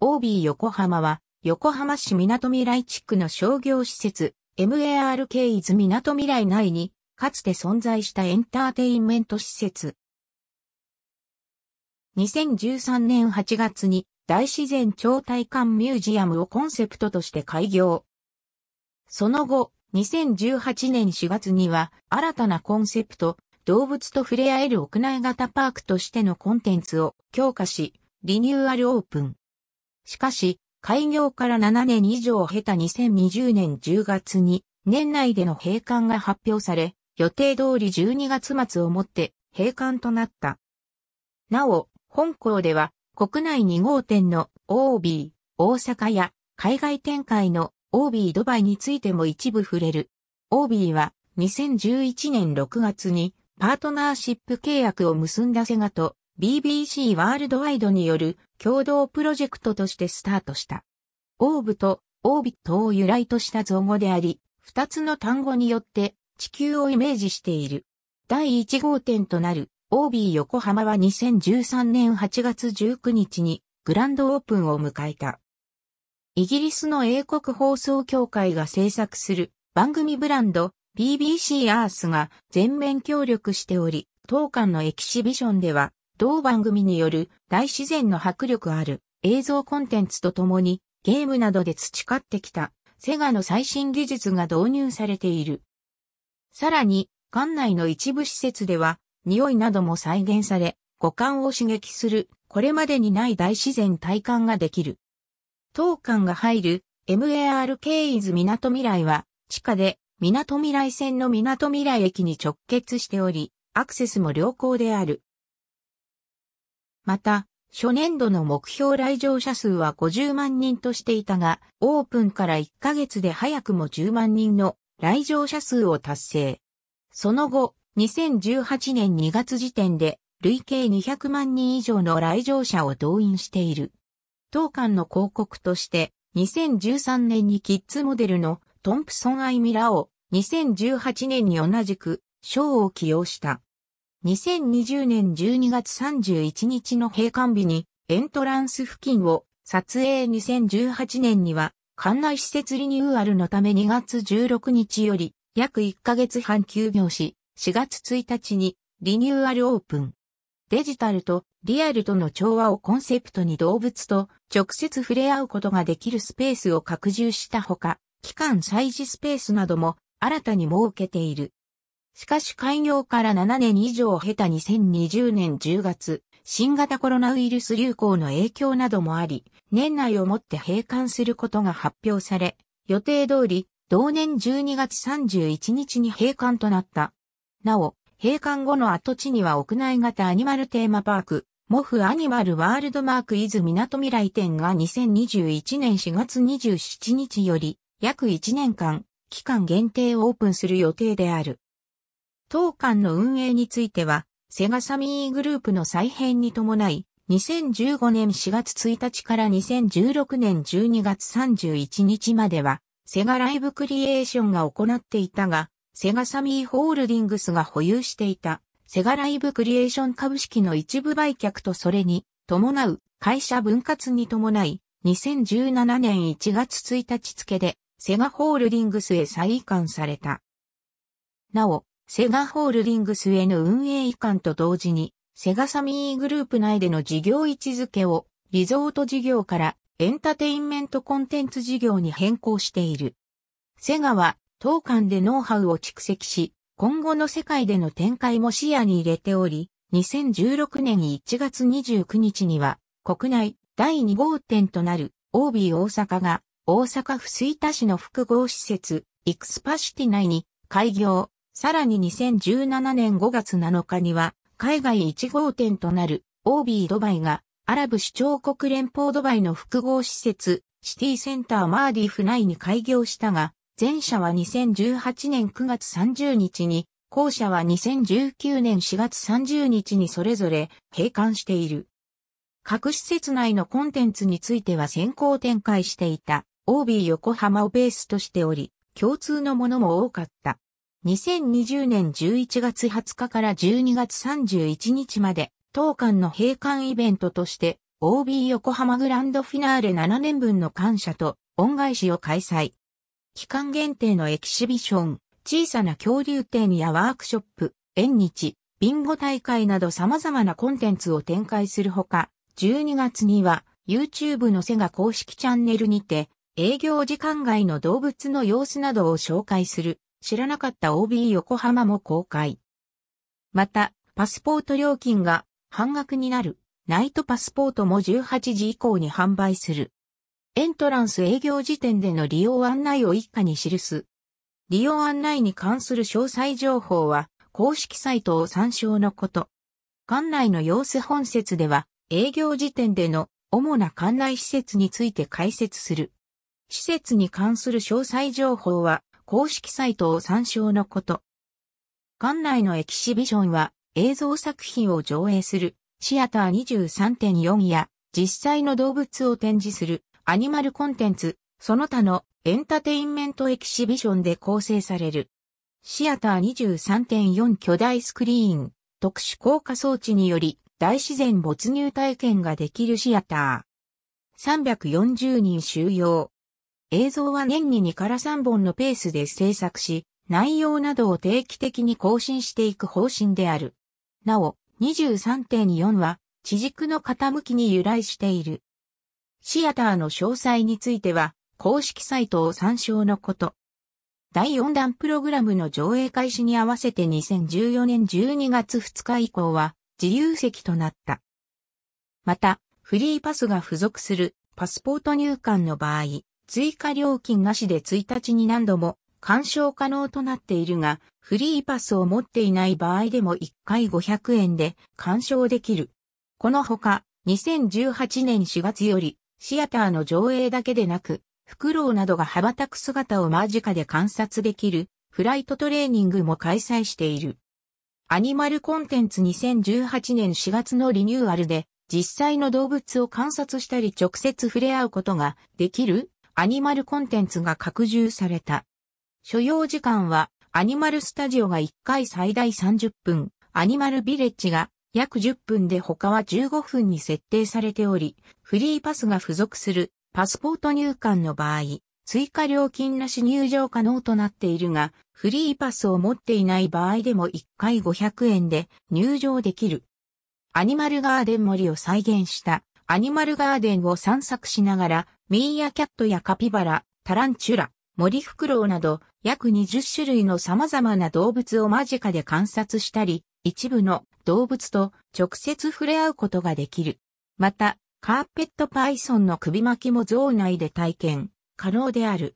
OB 横浜は、横浜市港未来地区の商業施設、MARK 伊豆港未来内に、かつて存在したエンターテインメント施設。2013年8月に大自然超体感ミュージアムをコンセプトとして開業。その後、2018年4月には新たなコンセプト、動物と触れ合える屋内型パークとしてのコンテンツを強化し、リニューアルオープン。しかし、開業から7年以上を経た2020年10月に、年内での閉館が発表され、予定通り12月末をもって閉館となった。なお、本校では国内2号店の OB 大阪や海外展開の OB ドバイについても一部触れる。OB は2011年6月にパートナーシップ契約を結んだセガと BBC ワールドワイドによる共同プロジェクトとしてスタートした。オーブとオービットを由来とした造語であり、二つの単語によって地球をイメージしている。第1号店となる OB 横浜は2013年8月19日にグランドオープンを迎えた。イギリスの英国放送協会が制作する番組ブランド BBC アースが全面協力しており、当館のエキシビションでは同番組による大自然の迫力ある映像コンテンツとともにゲームなどで培ってきたセガの最新技術が導入されている。さらに、館内の一部施設では匂いなども再現され、五感を刺激するこれまでにない大自然体感ができる。当館が入る MAR ケイズ港未来は地下で港未来線の港未来駅に直結しており、アクセスも良好である。また、初年度の目標来場者数は50万人としていたが、オープンから1ヶ月で早くも10万人の来場者数を達成。その後、2018年2月時点で、累計200万人以上の来場者を動員している。当館の広告として、2013年にキッズモデルのトンプソン・アイ・ミラを、2018年に同じく、賞を起用した。2020年12月31日の閉館日にエントランス付近を撮影2018年には館内施設リニューアルのため2月16日より約1ヶ月半休業し4月1日にリニューアルオープン。デジタルとリアルとの調和をコンセプトに動物と直接触れ合うことができるスペースを拡充したほか、期間祭事スペースなども新たに設けている。しかし開業から7年以上を経た2020年10月、新型コロナウイルス流行の影響などもあり、年内をもって閉館することが発表され、予定通り、同年12月31日に閉館となった。なお、閉館後の跡地には屋内型アニマルテーマパーク、モフアニマルワールドマーク伊豆港未来店が2021年4月27日より約1年間、期間限定オープンする予定である。当館の運営については、セガサミーグループの再編に伴い、2015年4月1日から2016年12月31日までは、セガライブクリエーションが行っていたが、セガサミーホールディングスが保有していた、セガライブクリエーション株式の一部売却とそれに、伴う会社分割に伴い、2017年1月1日付で、セガホールディングスへ再移管された。なお、セガホールディングスへの運営移管と同時に、セガサミーグループ内での事業位置づけを、リゾート事業からエンタテインメントコンテンツ事業に変更している。セガは、当館でノウハウを蓄積し、今後の世界での展開も視野に入れており、2016年1月29日には、国内第2号店となる OB 大阪が、大阪府水田市の複合施設、イクスパシティ内に開業、さらに2017年5月7日には、海外1号店となる、OB ドバイが、アラブ首長国連邦ドバイの複合施設、シティセンターマーディフ内に開業したが、前者は2018年9月30日に、後者は2019年4月30日にそれぞれ閉館している。各施設内のコンテンツについては先行展開していた OB 横浜をベースとしており、共通のものも多かった。2020年11月20日から12月31日まで、当館の閉館イベントとして、OB 横浜グランドフィナーレ7年分の感謝と恩返しを開催。期間限定のエキシビション、小さな恐竜展やワークショップ、縁日、ビンゴ大会など様々なコンテンツを展開するほか、12月には YouTube のセガ公式チャンネルにて、営業時間外の動物の様子などを紹介する知らなかった OB 横浜も公開。また、パスポート料金が半額になるナイトパスポートも18時以降に販売する。エントランス営業時点での利用案内を一家に記す。利用案内に関する詳細情報は公式サイトを参照のこと。館内の様子本節では営業時点での主な館内施設について解説する。施設に関する詳細情報は公式サイトを参照のこと。館内のエキシビションは映像作品を上映するシアター23.4や実際の動物を展示するアニマルコンテンツ、その他のエンタテインメントエキシビションで構成される。シアター23.4巨大スクリーン、特殊効果装置により大自然没入体験ができるシアター。340人収容。映像は年に2から3本のペースで制作し、内容などを定期的に更新していく方針である。なお、23.4は、地軸の傾きに由来している。シアターの詳細については、公式サイトを参照のこと。第4弾プログラムの上映開始に合わせて2014年12月2日以降は自由席となった。また、フリーパスが付属するパスポート入管の場合、追加料金なしで1日に何度も干渉可能となっているが、フリーパスを持っていない場合でも1回500円で干渉できる。このほか、2018年4月より、シアターの上映だけでなく、フクロウなどが羽ばたく姿を間近で観察できる、フライトトレーニングも開催している。アニマルコンテンツ2018年4月のリニューアルで、実際の動物を観察したり直接触れ合うことができるアニマルコンテンツが拡充された。所要時間は、アニマルスタジオが1回最大30分、アニマルビレッジが約10分で他は15分に設定されており、フリーパスが付属するパスポート入館の場合、追加料金なし入場可能となっているが、フリーパスを持っていない場合でも1回500円で入場できる。アニマルガーデン森を再現したアニマルガーデンを散策しながらミーアキャットやカピバラ、タランチュラ、モリフクロウなど約20種類の様々な動物を間近で観察したり、一部の動物と直接触れ合うことができる。また、カーペットパイソンの首巻きも像内で体験、可能である。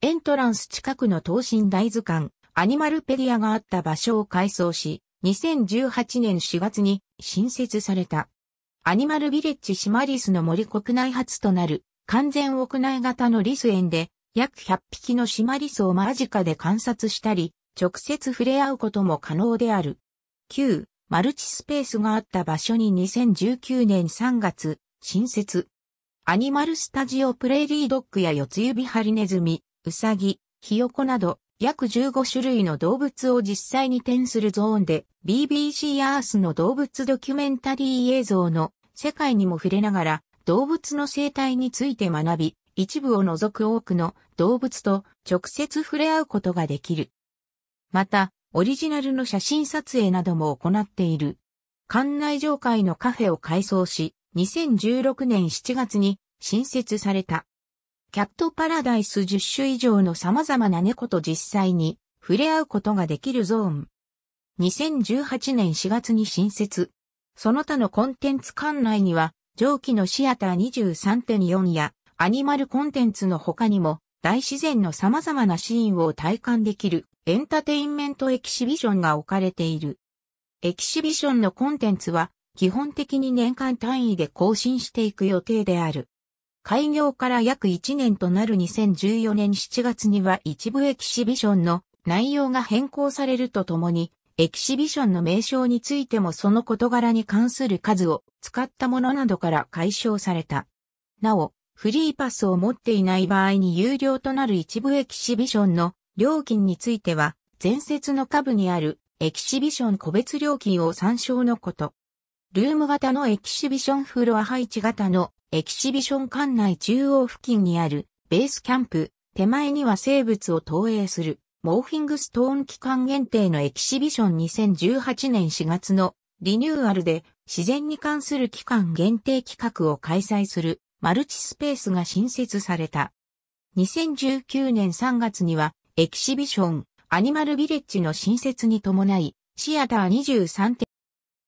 エントランス近くの東進大図鑑、アニマルペディアがあった場所を改装し、2018年4月に新設された。アニマルビレッジシマリスの森国内初となる完全屋内型のリス園で、約100匹のシマリスを間近で観察したり、直接触れ合うことも可能である。旧、マルチスペースがあった場所に2019年3月、新設。アニマルスタジオプレーリードッグや四つ指ハリネズミ、ウサギ、ヒヨコなど、約15種類の動物を実際に展するゾーンで、BBC アースの動物ドキュメンタリー映像の世界にも触れながら、動物の生態について学び、一部を除く多くの動物と直接触れ合うことができる。また、オリジナルの写真撮影なども行っている。館内上階のカフェを改装し、2016年7月に新設された。キャットパラダイス10種以上の様々な猫と実際に触れ合うことができるゾーン。2018年4月に新設。その他のコンテンツ館内には上記のシアター23.4やアニマルコンテンツの他にも大自然の様々なシーンを体感できるエンターテインメントエキシビションが置かれている。エキシビションのコンテンツは基本的に年間単位で更新していく予定である。開業から約1年となる2014年7月には一部エキシビションの内容が変更されるとともにエキシビションの名称についてもその事柄に関する数を使ったものなどから解消された。なお、フリーパスを持っていない場合に有料となる一部エキシビションの料金については、前節の下部にあるエキシビション個別料金を参照のこと。ルーム型のエキシビションフロア配置型のエキシビション館内中央付近にあるベースキャンプ手前には生物を投影するモーフィングストーン期間限定のエキシビション2018年4月のリニューアルで自然に関する期間限定企画を開催するマルチスペースが新設された。2019年3月にはエキシビションアニマルビレッジの新設に伴いシアター23店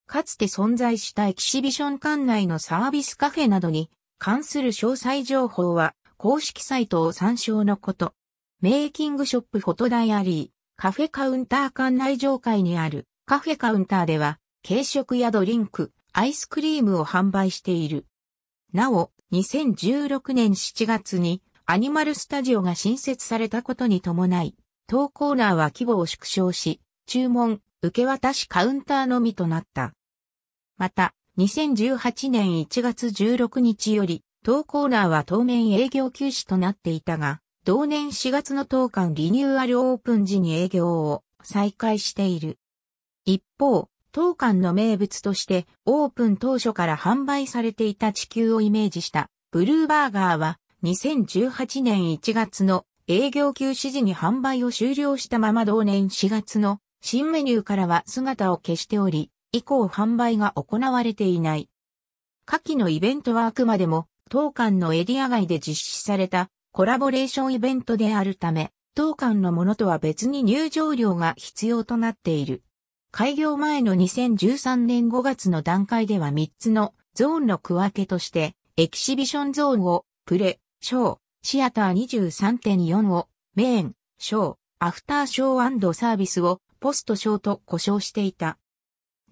かつて存在したエキシビション館内のサービスカフェなどに関する詳細情報は公式サイトを参照のこと。メイキングショップフォトダイアリー、カフェカウンター館内上階にあるカフェカウンターでは、軽食やドリンク、アイスクリームを販売している。なお、2016年7月にアニマルスタジオが新設されたことに伴い、当コーナーは規模を縮小し、注文、受け渡しカウンターのみとなった。また、2018年1月16日より、当コーナーは当面営業休止となっていたが、同年4月の当館リニューアルオープン時に営業を再開している。一方、当館の名物としてオープン当初から販売されていた地球をイメージしたブルーバーガーは2018年1月の営業休止時に販売を終了したまま同年4月の新メニューからは姿を消しており、以降販売が行われていない。下記のイベントはあくまでも当館のエリア外で実施されたコラボレーションイベントであるため、当館のものとは別に入場料が必要となっている。開業前の2013年5月の段階では3つのゾーンの区分けとして、エキシビションゾーンをプレ、ショー、シアター23.4をメイン、ショー、アフターショーサービスをポストショーと呼称していた。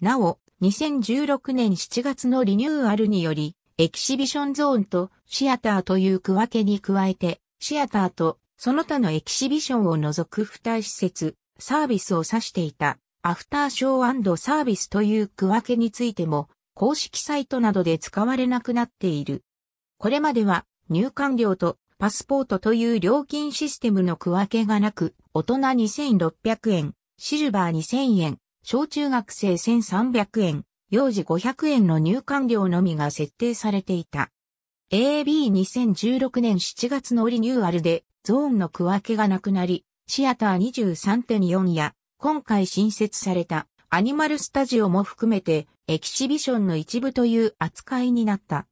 なお、2016年7月のリニューアルにより、エキシビションゾーンとシアターという区分けに加えて、シアターとその他のエキシビションを除く付帯施設、サービスを指していた、アフターショーサービスという区分けについても、公式サイトなどで使われなくなっている。これまでは、入館料とパスポートという料金システムの区分けがなく、大人2600円、シルバー2000円、小中学生1300円、幼児500円の入館料のみが設定されていた。AB2016 年7月のリニューアルでゾーンの区分けがなくなり、シアター23.4や今回新設されたアニマルスタジオも含めてエキシビションの一部という扱いになった。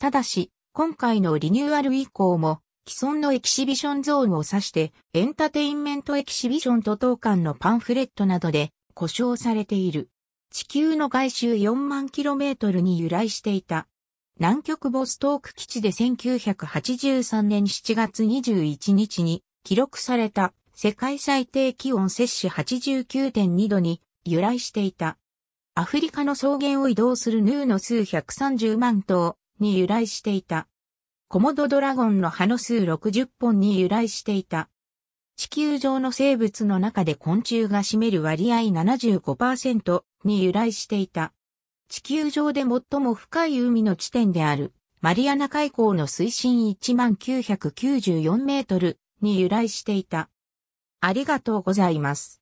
ただし、今回のリニューアル以降も既存のエキシビションゾーンを指してエンターテインメントエキシビションと当館のパンフレットなどで故障されている。地球の外周4万キロメートルに由来していた。南極ボストーク基地で1983年7月21日に記録された世界最低気温摂氏89.2度に由来していた。アフリカの草原を移動するヌーの数130万頭に由来していた。コモドドラゴンの葉の数60本に由来していた。地球上の生物の中で昆虫が占める割合75%、に由来していた。地球上で最も深い海の地点である、マリアナ海溝の水深1994メートルに由来していた。ありがとうございます。